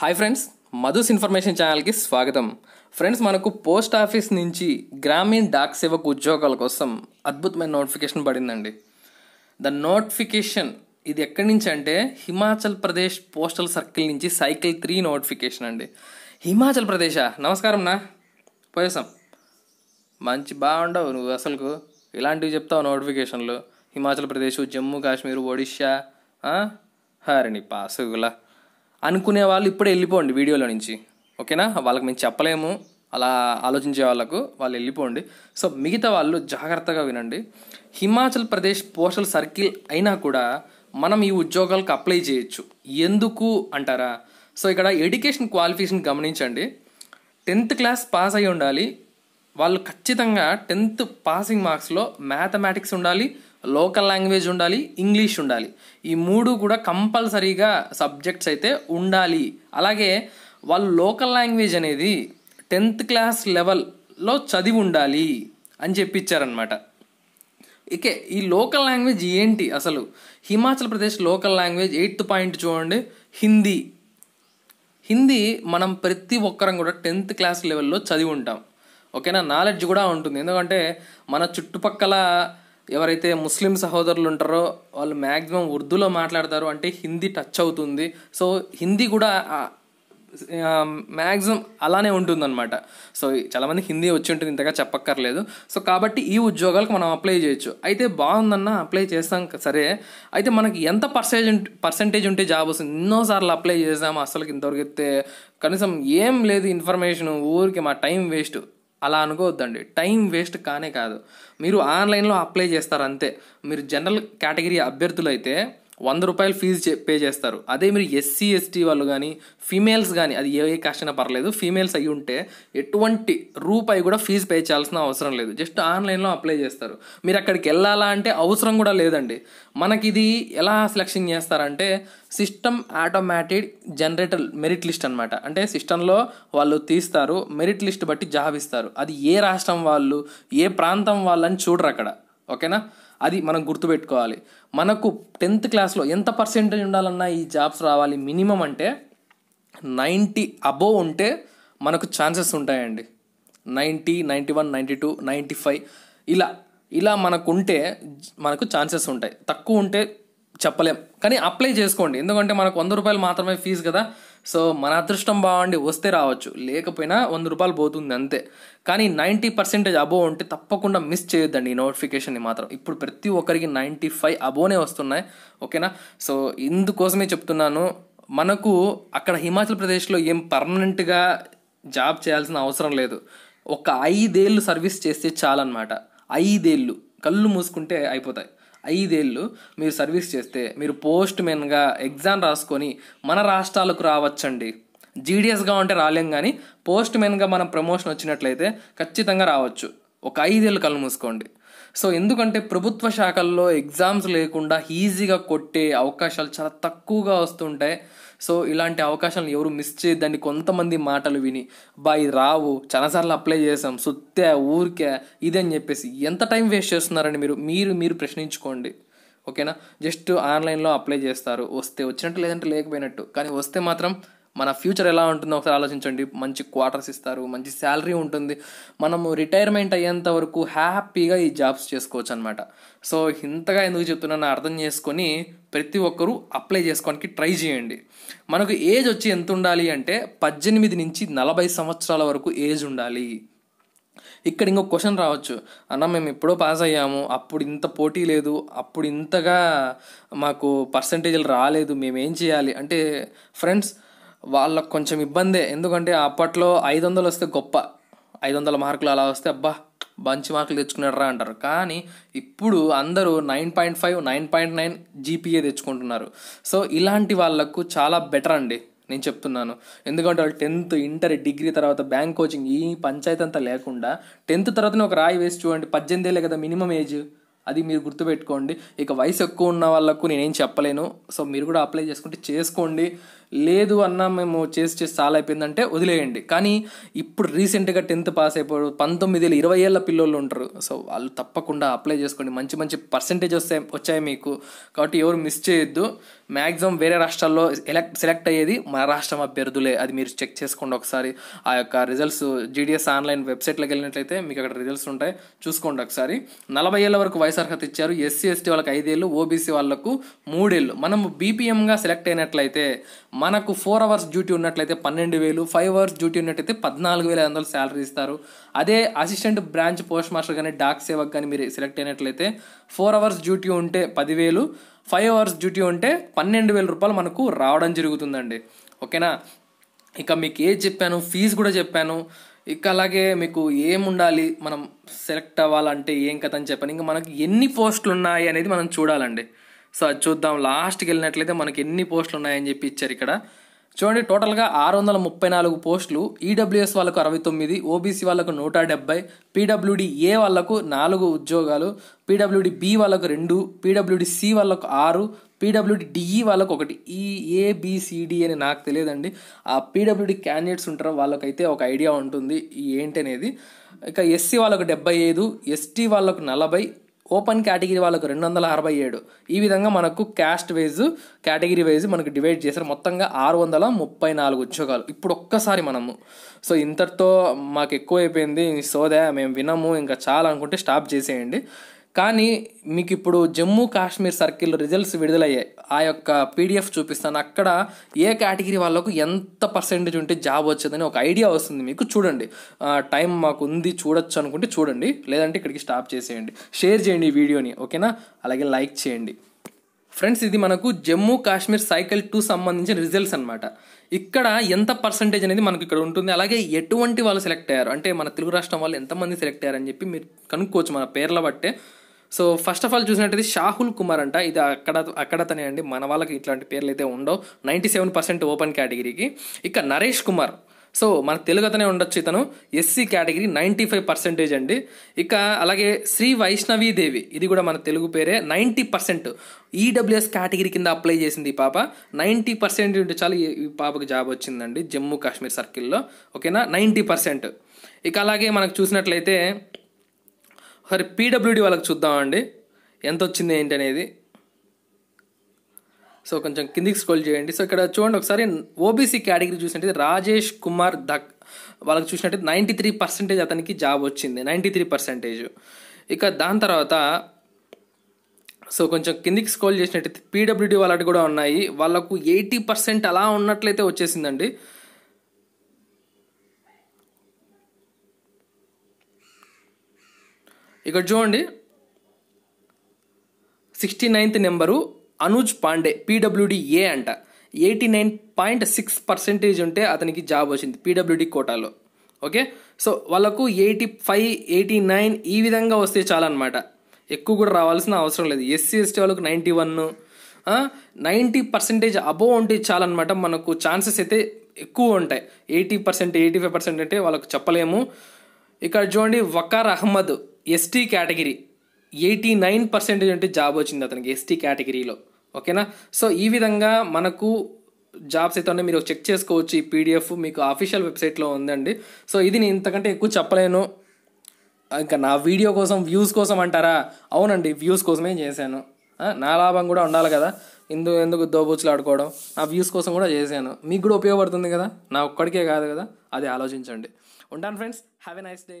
hi friends మధుస్ information ఛానల్కి స్వాగతం friends మనకు పోస్ట్ ఆఫీస్ నుంచి గ్రామీణ డాక్ సేవకు ఉద్యోగాల కోసం అద్భుతమైన నోటిఫికేషన్ పడిందండి ద నోటిఫికేషన్ ఇది ఎక్కడి నుంచి అంటే హిమాచల్ ప్రదేశ్ పోస్టల్ సర్కిల్ నుంచి సైకిల్ త్రీ నోటిఫికేషన్ అండి హిమాచల్ ప్రదేశా నమస్కారం నా పోయేసాం మంచి బాగుండవు నువ్వు అసలుకు ఇలాంటివి చెప్తావు నోటిఫికేషన్లు హిమాచల్ ప్రదేశ్ జమ్మూ కాశ్మీర్ ఒడిషా హరిని పాసుగులా అనుకునే వాళ్ళు ఇప్పుడే వెళ్ళిపోండి వీడియోలో నుంచి ఓకేనా వాళ్ళకి మేము చెప్పలేము అలా ఆలోచించే వాళ్ళకు వాళ్ళు వెళ్ళిపోండి సో మిగతా వాళ్ళు జాగ్రత్తగా వినండి హిమాచల్ ప్రదేశ్ పోస్టల్ సర్కిల్ అయినా కూడా మనం ఈ ఉద్యోగాలకు అప్లై చేయొచ్చు ఎందుకు అంటారా సో ఇక్కడ ఎడ్యుకేషన్ క్వాలిఫికేషన్ గమనించండి టెన్త్ క్లాస్ పాస్ అయి ఉండాలి వాళ్ళు ఖచ్చితంగా టెన్త్ పాసింగ్ మార్క్స్లో మ్యాథమెటిక్స్ ఉండాలి లోకల్ లాంగ్వేజ్ ఉండాలి ఇంగ్లీష్ ఉండాలి ఈ మూడు కూడా కంపల్సరీగా సబ్జెక్ట్స్ అయితే ఉండాలి అలాగే వాళ్ళు లోకల్ లాంగ్వేజ్ అనేది టెన్త్ క్లాస్ లెవెల్లో చదివి ఉండాలి అని చెప్పిచ్చారనమాట ఇకే ఈ లోకల్ లాంగ్వేజ్ ఏంటి అసలు Himachal Pradesh local language eighth point చూడండి హిందీ హిందీ మనం ప్రతి ఒక్కరం కూడా టెన్త్ క్లాస్ లెవెల్లో చదివి ఉంటాం ఓకేనా నాలెడ్జ్ కూడా ఉంటుంది ఎందుకంటే మన చుట్టుపక్కల ఎవరైతే ముస్లిం సహోదరులు ఉంటారో వాళ్ళు మ్యాక్సిమం ఉర్దూలో మాట్లాడతారు అంటే హిందీ టచ్ అవుతుంది సో హిందీ కూడా మ్యాక్సిమం అలానే ఉంటుందన్నమాట సో చాలామంది హిందీ వచ్చి ఉంటుంది ఇంతగా చెప్పక్కర్లేదు సో కాబట్టి ఈ ఉద్యోగాలకు మనం అప్లై చేయొచ్చు అయితే బాగుందన్న అప్లై చేస్తాం సరే అయితే మనకి ఎంత పర్సేజ్ పర్సెంటేజ్ ఉంటే జాబ్ వస్తుంది ఎన్నోసార్లు అప్లై చేసాము అసలు ఇంతవరకు అయితే కనీసం ఏం లేదు ఇన్ఫర్మేషన్ ఊరికి మా టైం వేస్ట్ అలా అనుకోవద్దండి టైం వేస్ట్ కానే కాదు మీరు ఆన్లైన్లో అప్లై చేస్తారంతే మీరు జనరల్ కేటగిరీ అభ్యర్థులు అయితే వంద రూపాయలు ఫీజు పే చేస్తారు అదే మీరు ఎస్సీ ఎస్టీ వాళ్ళు కానీ ఫీమేల్స్ కానీ అది ఏ కాస్ట్ అయినా పర్లేదు ఫీమేల్స్ అయి ఉంటే ఎటువంటి రూపాయి కూడా ఫీజు పే చేయాల్సిన అవసరం లేదు జస్ట్ ఆన్లైన్లో అప్లై చేస్తారు మీరు అక్కడికి వెళ్ళాలా అంటే అవసరం కూడా లేదండి మనకి ఇది ఎలా సెలక్షన్ చేస్తారంటే system automatic generator merit list అనమాట అంటే సిస్టంలో వాళ్ళు తీస్తారు మెరిట్ లిస్ట్ బట్టి జాబ్ ఇస్తారు అది ఏ రాష్ట్రం వాళ్ళు ఏ ప్రాంతం వాళ్ళని చూడరు అక్కడ ఓకేనా అది మనం గుర్తుపెట్టుకోవాలి మనకు టెన్త్ క్లాస్లో ఎంత పర్సెంటేజ్ ఉండాలన్నా ఈ జాబ్స్ రావాలి మినిమం అంటే నైంటీ అబోవ్ ఉంటే మనకు ఛాన్సెస్ ఉంటాయండి ninety ninety one ninety two ninety five ఇలా ఇలా మనకు ఉంటే మనకు ఛాన్సెస్ ఉంటాయి తక్కువ ఉంటే చెప్పలేం కానీ అప్లై చేసుకోండి ఎందుకంటే మనకు వంద రూపాయలు మాత్రమే ఫీజు కదా సో మన అదృష్టం బాగుండి వస్తే రావచ్చు లేకపోయినా వంద రూపాయలు పోతుంది అంతే కానీ నైంటీ పర్సెంటేజ్ అబోవ్ ఉంటే తప్పకుండా మిస్ చేయొద్దండి ఈ నోటిఫికేషన్ని మాత్రం ఇప్పుడు ప్రతి ఒక్కరికి నైంటీ ఫైవ్ అబోనే వస్తున్నాయి ఓకేనా సో ఇందుకోసమే చెప్తున్నాను మనకు అక్కడ హిమాచల్ ప్రదేశ్లో ఏం పర్మనెంట్గా జాబ్ చేయాల్సిన అవసరం లేదు ఒక ఐదేళ్ళు సర్వీస్ చేస్తే చాలన్నమాట ఐదేళ్ళు కళ్ళు మూసుకుంటే అయిపోతాయి ఐదేళ్ళు మీరు సర్వీస్ చేస్తే మీరు పోస్ట్ మెన్గా ఎగ్జామ్ రాసుకొని మన రాష్ట్రాలకు రావచ్చండి జీడిఎస్గా ఉంటే రాలేం కానీ పోస్ట్ మెన్గా మనం ప్రమోషన్ వచ్చినట్లయితే ఖచ్చితంగా రావచ్చు ఒక ఐదేళ్ళు కళ్ళు మూసుకోండి సో ఎందుకంటే ప్రభుత్వ శాఖల్లో ఎగ్జామ్స్ లేకుండా ఈజీగా కొట్టే అవకాశాలు చాలా తక్కువగా వస్తుంటాయి సో ఇలాంటి అవకాశాలను ఎవరు మిస్ చేయొద్దని కొంతమంది మాటలు విని బా ఇది రావు చాలాసార్లు అప్లై చేసాం సుత్తే ఊరికే ఇదని చెప్పేసి ఎంత టైం వేస్ట్ చేస్తున్నారని మీరు మీరు మీరు ప్రశ్నించుకోండి ఓకేనా జస్ట్ ఆన్లైన్లో అప్లై చేస్తారు వస్తే వచ్చినట్టు లేదంటే లేకపోయినట్టు కానీ వస్తే మాత్రం మన ఫ్యూచర్ ఎలా ఉంటుందో ఒకసారి ఆలోచించండి మంచి క్వార్టర్స్ ఇస్తారు మంచి శాలరీ ఉంటుంది మనము రిటైర్మెంట్ అయ్యేంత వరకు హ్యాపీగా ఈ జాబ్స్ చేసుకోవచ్చు అనమాట సో ఇంతగా ఎందుకు చెప్తున్నా అర్థం చేసుకొని ప్రతి ఒక్కరూ అప్లై చేసుకోవడానికి ట్రై చేయండి మనకు ఏజ్ వచ్చి ఎంత ఉండాలి అంటే పద్దెనిమిది నుంచి నలభై సంవత్సరాల వరకు ఏజ్ ఉండాలి ఇక్కడ ఇంకో క్వశ్చన్ రావచ్చు అన్న మేము ఎప్పుడో పాస్ అయ్యాము అప్పుడు ఇంత పోటీ లేదు అప్పుడు ఇంతగా మాకు పర్సంటేజ్లు రాలేదు మేము ఏం చేయాలి అంటే ఫ్రెండ్స్ వాళ్ళకు కొంచెం ఇబ్బందే ఎందుకంటే అప్పట్లో ఐదు వందలు వస్తే గొప్ప ఐదు వందల మార్కులు అలా వస్తే అబ్బా మంచి మార్కులు తెచ్చుకున్నారా అంటారు కానీ ఇప్పుడు అందరూ nine point five nine point nine GPA తెచ్చుకుంటున్నారు సో ఇలాంటి వాళ్ళకు చాలా బెటర్ అండి నేను చెప్తున్నాను ఎందుకంటే వాళ్ళు టెన్త్ ఇంటర్ డిగ్రీ తర్వాత బ్యాంక్ కోచింగ్ ఈ పంచాయతీ అంతా లేకుండా టెన్త్ తర్వాతనే ఒక రాయి వేసి చూడండి పద్దెనిమిది ఏళ్ళే కదా మినిమం ఏజ్ అది మీరు గుర్తుపెట్టుకోండి ఇక వయసు ఎక్కువ ఉన్న వాళ్ళకు నేనేం చెప్పలేను సో మీరు కూడా అప్లై చేసుకుంటే చేసుకోండి లేదు అన్న మేము చేసి చేసి చాలా అయిపోయిందంటే వదిలేయండి కానీ ఇప్పుడు రీసెంట్గా టెన్త్ పాస్ అయిపోయారు పంతొమ్మిది ఇరవై ఏళ్ళ పిల్లలు ఉంటారు సో వాళ్ళు తప్పకుండా అప్లై చేసుకోండి మంచి మంచి పర్సంటేజ్ వస్తాయి వచ్చాయి మీకు కాబట్టి ఎవరు మిస్ చేయొద్దు మ్యాక్సిమం వేరే రాష్ట్రాల్లో ఎలక్ట్ సెలెక్ట్ అయ్యేది మన రాష్ట్రం అభ్యర్థులే అది మీరు చెక్ చేసుకోండి ఒకసారి ఆ యొక్క రిజల్ట్స్ జీడిఎస్ ఆన్లైన్ వెబ్సైట్లోకి వెళ్ళినట్లయితే మీకు అక్కడ రిజల్ట్స్ ఉంటాయి చూసుకోండి ఒకసారి నలభై ఏళ్ళ వరకు వయసు అర్హత ఇచ్చారు ఎస్సీ ఎస్టీ వాళ్ళకి ఐదేళ్ళు ఓబీసీ వాళ్ళకు మూడేళ్ళు మనం బీపీఎంగా సెలెక్ట్ అయినట్లయితే మనకు ఫోర్ అవర్స్ డ్యూటీ ఉన్నట్లయితే పన్నెండు వేలు ఫైవ్ అవర్స్ డ్యూటీ ఉన్నట్టయితే పద్నాలుగు వేల ఐదు వందలు శాలరీ ఇస్తారు అదే అసిస్టెంట్ బ్రాంచ్ పోస్ట్ మాస్టర్ కానీ డాక్ సేవక్ కానీ మీరు సెలెక్ట్ అయినట్లయితే ఫోర్ అవర్స్ డ్యూటీ ఉంటే పదివేలు ఫైవ్ అవర్స్ డ్యూటీ ఉంటే పన్నెండు వేల రూపాయలు మనకు రావడం జరుగుతుందండి ఓకేనా ఇక మీకు ఏది చెప్పాను ఫీజు కూడా చెప్పాను ఇక అలాగే మీకు ఏముండాలి మనం సెలెక్ట్ అవ్వాలంటే ఏం కథ అని చెప్పాను ఇంకా మనకి ఎన్ని పోస్టులు ఉన్నాయి అనేది మనం చూడాలండి సో అది చూద్దాం లాస్ట్కి వెళ్ళినట్లయితే మనకి ఎన్ని పోస్టులు ఉన్నాయని చెప్పి ఇచ్చారు ఇక్కడ చూడండి టోటల్గా ఆరు వందల ముప్పై నాలుగు పోస్టులు ఈడబ్ల్యూఎస్ e వాళ్ళకు అరవై తొమ్మిది ఓబీసీ వాళ్ళకు నూట డెబ్బై పీడబ్ల్యూడి ఏ వాళ్ళకు నాలుగు ఉద్యోగాలు పీడబ్ల్యూడి బి వాళ్ళకు రెండు పీడబ్ల్యూడి సి వాళ్ళకు ఆరు పీడబ్ల్యూడి డిఈ e వాళ్ళకు ఒకటి ఈ ఏబిసిడి అని నాకు తెలియదండి ఆ పీడబ్ల్యూడి క్యాండిడేట్స్ ఉంటారో వాళ్ళకైతే ఒక ఐడియా ఉంటుంది ఏంటి అనేది ఇక ఎస్సీ వాళ్ళకు డెబ్బై ఐదు ఎస్టీ వాళ్ళకు నలభై ఓపెన్ కేటగిరీ వాళ్ళకు రెండు వందల అరవై ఏడు ఈ విధంగా మనకు క్యాస్ట్ వైజ్ కేటగిరీ వైజ్ మనకు డివైడ్ చేశారు మొత్తంగా ఆరు వందల ముప్పై నాలుగు ఉద్యోగాలు ఇప్పుడు ఒక్కసారి మనము సో ఇంతటితో మాకు ఎక్కువ అయిపోయింది సోదా మేము వినము ఇంకా చాలా అనుకుంటే స్టాప్ చేసేయండి కానీ మీకు ఇప్పుడు జమ్మూ కాశ్మీర్ సర్కిల్ రిజల్ట్స్ విడుదలయ్యాయి ఆ యొక్క పీడిఎఫ్ చూపిస్తాను అక్కడ ఏ కేటగిరీ వాళ్ళకు ఎంత పర్సెంటేజ్ ఉంటే జాబ్ వచ్చేదని ఒక ఐడియా వస్తుంది మీకు చూడండి టైం మాకు ఉంది చూడొచ్చు అనుకుంటే చూడండి లేదంటే ఇక్కడికి స్టాప్ చేసేయండి షేర్ చేయండి ఈ వీడియోని ఓకేనా అలాగే లైక్ చేయండి ఫ్రెండ్స్ ఇది మనకు జమ్మూ కాశ్మీర్ సైకిల్ టూ సంబంధించిన రిజల్ట్స్ అనమాట ఇక్కడ ఎంత పర్సంటేజ్ అనేది మనకు ఇక్కడ ఉంటుంది అలాగే ఎటువంటి వాళ్ళు సెలెక్ట్ అయ్యారు అంటే మన తెలుగు రాష్ట్రం వాళ్ళు ఎంతమంది సెలెక్ట్ అయ్యారని చెప్పి మీరు కనుక్కోవచ్చు మన పేర్ల బట్టే సో ఫస్ట్ ఆఫ్ ఆల్ చూసినట్టయితే షాహుల్ కుమార్ అంట ఇది అక్కడ అక్కడ తనే అండి మన వాళ్ళకి ఇట్లాంటి పేర్లు అయితే ఉండవు నైంటీ సెవెన్ పర్సెంట్ ఓపెన్ కేటగిరీకి ఇక నరేష్ కుమార్ సో మన తెలుగు అతనే ఉండొచ్చు ఇతను SC category ninety five percentage అండి ఇక అలాగే శ్రీ వైష్ణవీ దేవి ఇది కూడా మన తెలుగు పేరే ninety percent EWS e category కింద అప్లై చేసింది ఈ పాప నైంటీ పర్సెంట్ ఉంటే చాలు ఈ పాపకు జాబ్ వచ్చిందండి జమ్మూ కాశ్మీర్ సర్కిల్లో ఓకేనా నైంటీ పర్సెంట్ ఇక అలాగే మనకు చూసినట్లయితే సరే పీడబ్ల్యూడి వాళ్ళకి చూద్దామండి ఎంత వచ్చింది ఏంటి అనేది సో కొంచెం కిందికి స్క్రోల్ చేయండి సో ఇక్కడ చూడండి ఒకసారి ఓబీసీ కేటగిరీ చూసినట్టు రాజేష్ కుమార్ దక్ వాళ్ళకి చూసినట్టు నైంటీ త్రీ పర్సెంటేజ్ అతనికి జాబ్ వచ్చింది నైంటీ త్రీ పర్సెంటేజ్ ఇక దాని తర్వాత సో కొంచెం కిందికి స్క్రోల్ చేసినట్టయితే పీడబ్ల్యూడి వాళ్ళకి కూడా ఉన్నాయి వాళ్ళకు ఎయిటీ పర్సెంట్ అలా ఉన్నట్లయితే వచ్చేసిందండి ఇక్కడ చూడండి sixty ninth number Anuj Pandey PWD A అంట eighty nine point six percentage ఉంటే అతనికి జాబ్ వచ్చింది పీడబ్ల్యూడి కోటాలో ఓకే సో వాళ్ళకు ఎయిటీ ఫైవ్ ఎయిటీ నైన్ ఈ విధంగా వస్తే చాలన్నమాట ఎక్కువ కూడా రావాల్సిన అవసరం లేదు ఎస్సీ ఎస్టీ వాళ్ళకు ninety one ninety percentage above ఉంటే చాలన్నమాట మనకు ఛాన్సెస్ అయితే ఎక్కువ ఉంటాయి eighty percent eighty five percent అంటే వాళ్ళకు చెప్పలేము ఇక్కడ చూడండి Waqar Ahmed ST category eighty nine percentage అంటే జాబ్ వచ్చింది అతనికి ఎస్టీ కేటగిరీలో ఓకేనా సో ఈ విధంగా మనకు జాబ్స్ అయితే ఉన్నాయి మీరు చెక్ చేసుకోవచ్చు ఈ పీడిఎఫ్ మీకు అఫీషియల్ వెబ్సైట్లో ఉందండి సో ఇది నేను ఇంతకంటే ఎక్కువ చెప్పలేను ఇంకా నా వీడియో కోసం వ్యూస్ కోసం అంటారా అవునండి వ్యూస్ కోసమే చేశాను నా లాభం కూడా ఉండాలి కదా ఇందు ఎందుకు దోబూచులు ఆడుకోవడం నా వ్యూస్ కోసం కూడా చేశాను మీకు కూడా ఉపయోగపడుతుంది కదా నా ఒక్కడికే కాదు కదా అది ఆలోచించండి ఉంటాను friends have a nice day